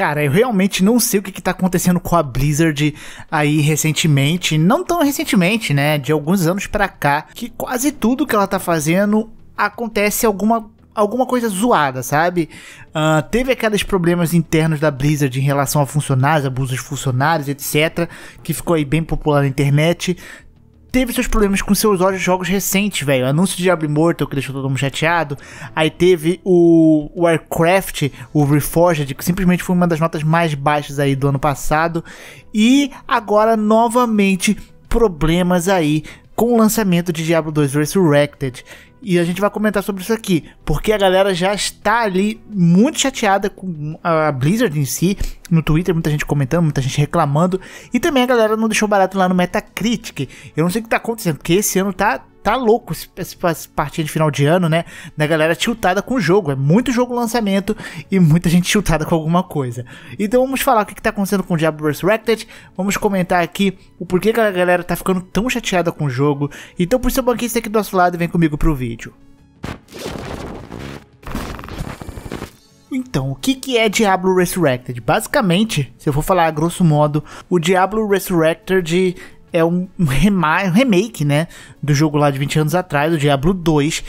Cara, eu realmente não sei o que, está acontecendo com a Blizzard aí recentemente. Não tão recentemente, né? De alguns anos para cá. Que quase tudo que ela está fazendo acontece alguma alguma coisa zoada, sabe? Uh, teve aqueles problemas internos da Blizzard em relação a funcionários, abusos de funcionários, etc., que ficou aí bem popular na internet teve seus problemas com seus jogos recentes, velho. Anúncio de Diablo Immortal, que deixou todo mundo chateado. Aí teve o Warcraft, o Reforged, que simplesmente foi uma das notas mais baixas aí do ano passado. E agora, novamente, problemas aí com o lançamento de Diablo 2 Resurrected, e a gente vai comentar sobre isso aqui, porque a galera já está ali muito chateada com a Blizzard em si, no Twitter, muita gente comentando, muita gente reclamando, e também a galera não deixou barato lá no Metacritic. Eu não sei o que está acontecendo, porque esse ano tá tá louco essa partida de final de ano, né? Da galera tiltada com o jogo. É muito jogo lançamento e muita gente tiltada com alguma coisa. Então vamos falar o que, que tá acontecendo com o Diablo Resurrected. Vamos comentar aqui o porquê que a galera tá ficando tão chateada com o jogo. Então por seu banquista aqui do nosso lado, vem comigo pro vídeo. Então, o que, que é Diablo Resurrected? Basicamente, se eu for falar a grosso modo, o Diablo Resurrected é um, remake, né, do jogo lá de 20 anos atrás, do Diablo 2,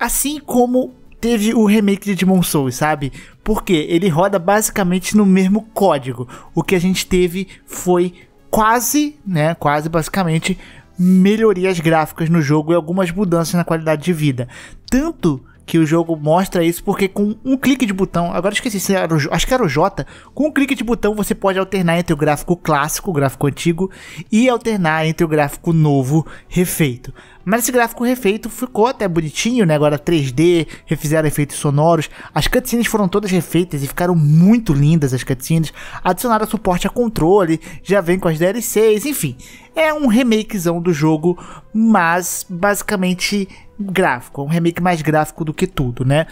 assim como teve o remake de Demon Souls, sabe? Porque ele roda basicamente no mesmo código. O que a gente teve foi quase, né, quase basicamente melhorias gráficas no jogo e algumas mudanças na qualidade de vida. Tanto que o jogo mostra isso, porque com um clique de botão, agora esqueci se era o, acho que era o J, com um clique de botão você pode alternar entre o gráfico clássico, o gráfico antigo, e alternar entre o gráfico novo refeito. Mas esse gráfico refeito ficou até bonitinho, né? Agora 3D, refizeram efeitos sonoros. As cutscenes foram todas refeitas e ficaram muito lindas as cutscenes. Adicionaram suporte a controle, já vem com as DLCs, enfim. É um remakezão do jogo, mas basicamente gráfico, um remake mais gráfico do que tudo, né?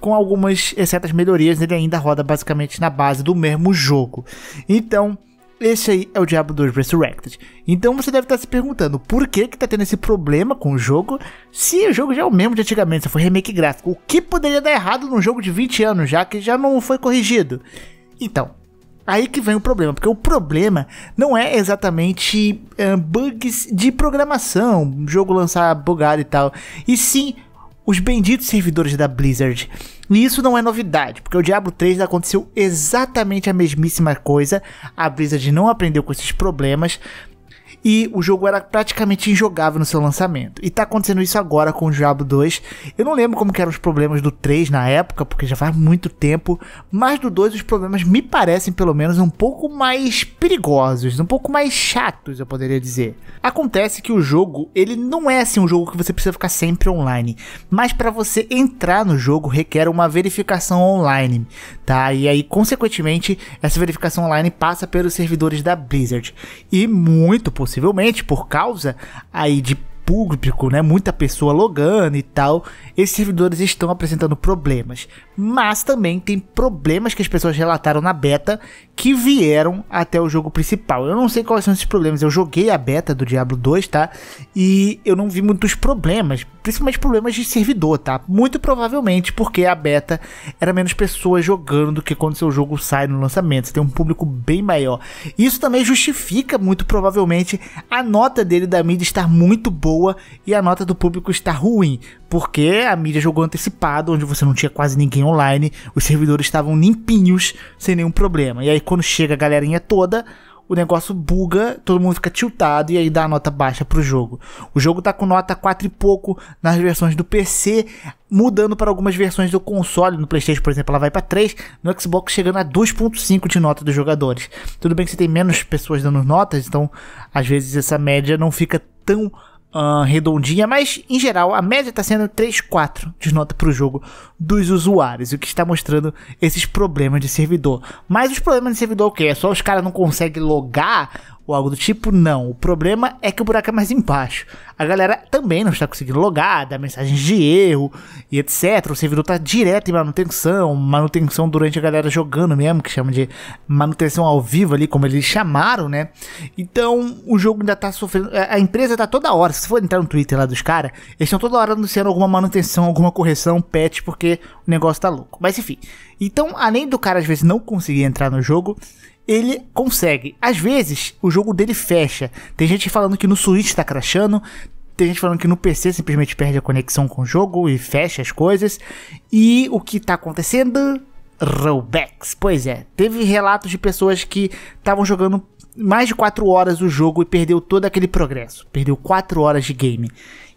Com algumas certas melhorias, ele ainda roda basicamente na base do mesmo jogo. Então, esse aí é o Diablo 2 Resurrected. Então você deve estar se perguntando por que que tá tendo esse problema com o jogo, se o jogo já é o mesmo de antigamente, se foi remake gráfico. O que poderia dar errado num jogo de 20 anos já que já não foi corrigido? Então, Aí que vem o problema, porque o problema não é exatamente uh, bugs de programação, jogo lançar bugado e tal, e sim os benditos servidores da Blizzard. E isso não é novidade, porque o Diablo 3 aconteceu exatamente a mesmíssima coisa. A Blizzard não aprendeu com esses problemas, e o jogo era praticamente injogável no seu lançamento. E tá acontecendo isso agora com o Diablo 2. Eu não lembro como eram os problemas do 3 na época, porque já faz muito tempo, mas do 2 os problemas me parecem pelo menos um pouco mais perigosos, um pouco mais chatos, eu poderia dizer. Acontece que o jogo, ele não é assim um jogo que você precisa ficar sempre online, mas para você entrar no jogo requer uma verificação online, tá? E aí consequentemente essa verificação online passa pelos servidores da Blizzard. E muito possível possivelmente por causa aí de público, né, muita pessoa logando e tal, esses servidores estão apresentando problemas. Mas também tem problemas que as pessoas relataram na beta que vieram até o jogo principal. Eu não sei quais são esses problemas. Eu joguei a beta do Diablo 2, tá? E eu não vi muitos problemas, principalmente problemas de servidor, tá? Muito provavelmente porque a beta era menos pessoas jogando do que quando seu jogo sai no lançamento. Você tem um público bem maior. Isso também justifica muito provavelmente a nota dele da mídia estar muito boa boa e a nota do público está ruim, porque a mídia jogou antecipado, onde você não tinha quase ninguém online, os servidores estavam limpinhos, sem nenhum problema. E aí quando chega a galerinha toda, o negócio buga, todo mundo fica tiltado e aí dá a nota baixa pro jogo. O jogo tá com nota 4 e pouco nas versões do PC, mudando para algumas versões do console, no PlayStation, por exemplo, ela vai para 3, no Xbox chegando a 2.5 de nota dos jogadores. Tudo bem que você tem menos pessoas dando notas, então às vezes essa média não fica tão uh, redondinha, mas em geral a média está sendo 3,4 de nota para o jogo dos usuários, o que está mostrando esses problemas de servidor. Mas os problemas de servidor o que? É só os caras não conseguem logar ou algo do tipo, não. O problema é que o buraco é mais embaixo. A galera também não está conseguindo logar, dá mensagens de erro e etc. O servidor está direto em manutenção, manutenção durante a galera jogando mesmo, que chama de manutenção ao vivo ali, como eles chamaram, né? Então o jogo ainda está sofrendo. É, a empresa está toda hora, se for entrar no Twitter lá dos caras, eles estão toda hora anunciando alguma manutenção, alguma correção, patch, porque o negócio está louco. Mas enfim. Então, além do cara às vezes não conseguir entrar no jogo, ele consegue. Às vezes, o jogo dele fecha. Tem gente falando que no Switch tá crashando, tem gente falando que no PC simplesmente perde a conexão com o jogo e fecha as coisas. E o que tá acontecendo? Rollbacks. Pois é, teve relatos de pessoas que estavam jogando mais de 4 horas o jogo e perdeu todo aquele progresso. Perdeu 4 horas de game.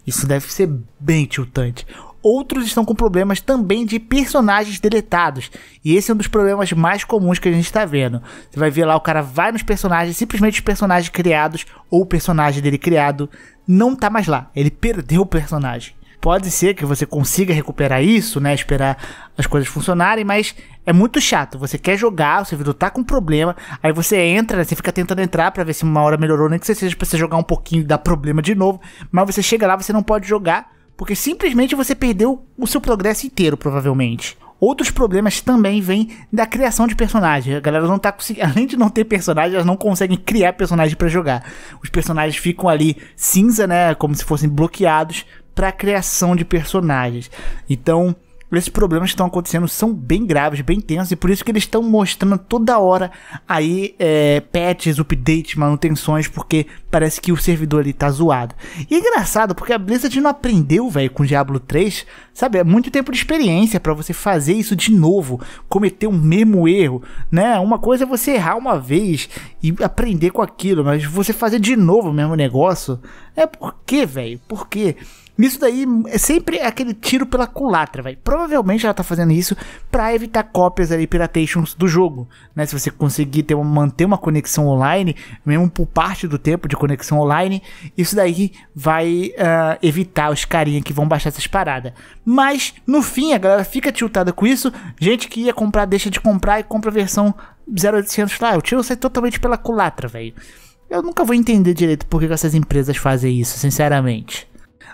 Isso deve ser bem tiltante outros estão com problemas também de personagens deletados. E esse é um dos problemas mais comuns que a gente está vendo. Você vai ver lá, o cara vai nos personagens, simplesmente os personagens criados ou o personagem dele criado não tá mais lá. Ele perdeu o personagem. Pode ser que você consiga recuperar isso, né? Esperar as coisas funcionarem, mas é muito chato. Você quer jogar, o servidor tá com problema, aí você entra, né? você fica tentando entrar para ver se uma hora melhorou, nem que você seja pra você jogar um pouquinho e dar problema de novo, mas você chega lá, você não pode jogar porque simplesmente você perdeu o seu progresso inteiro, provavelmente. Outros problemas também vêm da criação de personagens. A galera não tá conseguindo. Além de não ter personagens, elas não conseguem criar personagens para jogar. Os personagens ficam ali cinza, né? Como se fossem bloqueados para criação de personagens. Então, esses problemas que estão acontecendo são bem graves, bem tensos, e por isso que eles estão mostrando toda hora aí é, patches, updates, manutenções, porque parece que o servidor ali tá zoado. E é engraçado, porque a Blizzard não aprendeu, velho, com Diablo 3, sabe? É muito tempo de experiência para você fazer isso de novo, cometer o um mesmo erro, né? Uma coisa é você errar uma vez e aprender com aquilo, mas você fazer de novo o mesmo negócio, é por quê, velho? Por quê? Nisso daí é sempre aquele tiro pela culatra, velho. Provavelmente ela tá fazendo isso para evitar cópias ali, piratations do jogo, né? Se você conseguir ter, manter uma conexão online, mesmo por parte do tempo de conexão online, isso daí vai uh, evitar os carinha que vão baixar essas paradas. Mas, no fim, a galera fica tiltada com isso, gente que ia comprar deixa de comprar e compra a versão 0800 lá. O tiro sai totalmente pela culatra, velho. Eu nunca vou entender direito por que essas empresas fazem isso, sinceramente.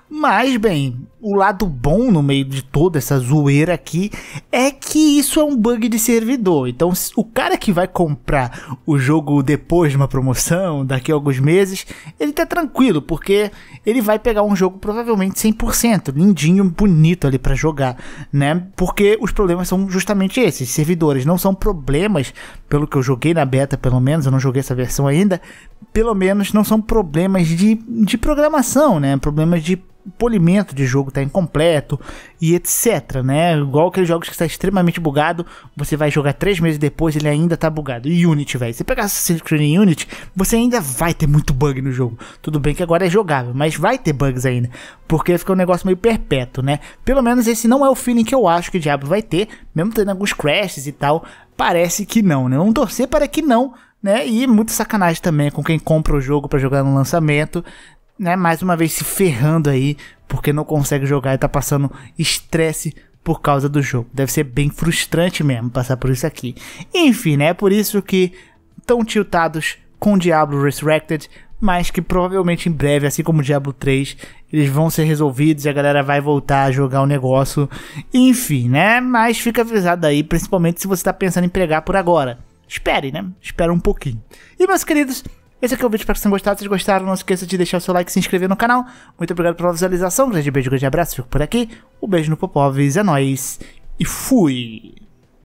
Mas, bem, o lado bom no meio de toda essa zoeira aqui é que isso é um bug de servidor. Então, o cara que vai comprar o jogo depois de uma promoção, daqui a alguns meses, ele tá tranquilo, porque ele vai pegar um jogo provavelmente 100%, lindinho, bonito ali para jogar, né? Porque os problemas são justamente esses, servidores não são problemas pelo que eu joguei na beta, pelo menos, eu não joguei essa versão ainda, pelo menos não são problemas de, de programação, né? Problemas de polimento de jogo tá incompleto e etc, né? Igual aqueles jogos que está extremamente bugado, você vai jogar três meses depois ele ainda tá bugado. E Unity, velho. Se pegar Assassin's Creed em Unity, você ainda vai ter muito bug no jogo. Tudo bem que agora é jogável, mas vai ter bugs ainda, porque fica um negócio meio perpétuo, né? Pelo menos esse não é o feeling que eu acho que o Diablo vai ter, mesmo tendo alguns crashes e tal. Parece que não, né? Vamos torcer para que não, né? E muita sacanagem também com quem compra o jogo para jogar no lançamento, né? Mais uma vez se ferrando aí porque não consegue jogar e tá passando estresse por causa do jogo. Deve ser bem frustrante mesmo passar por isso aqui. Enfim, né? É por isso que tão tiltados com Diablo Resurrected, mas que provavelmente em breve, assim como o Diablo 3, eles vão ser resolvidos e a galera vai voltar a jogar o negócio. Enfim, né? Mas fica avisado aí, principalmente se você está pensando em pregar por agora. Espere, né? Espera um pouquinho. E meus queridos, esse aqui é o vídeo, espero que vocês tenham gostado. Se vocês gostaram, não esqueça de deixar o seu like e se inscrever no canal. Muito obrigado pela visualização, Um grande beijo, um grande abraço, fico por aqui. Um beijo no Popovs, é nóis e fui!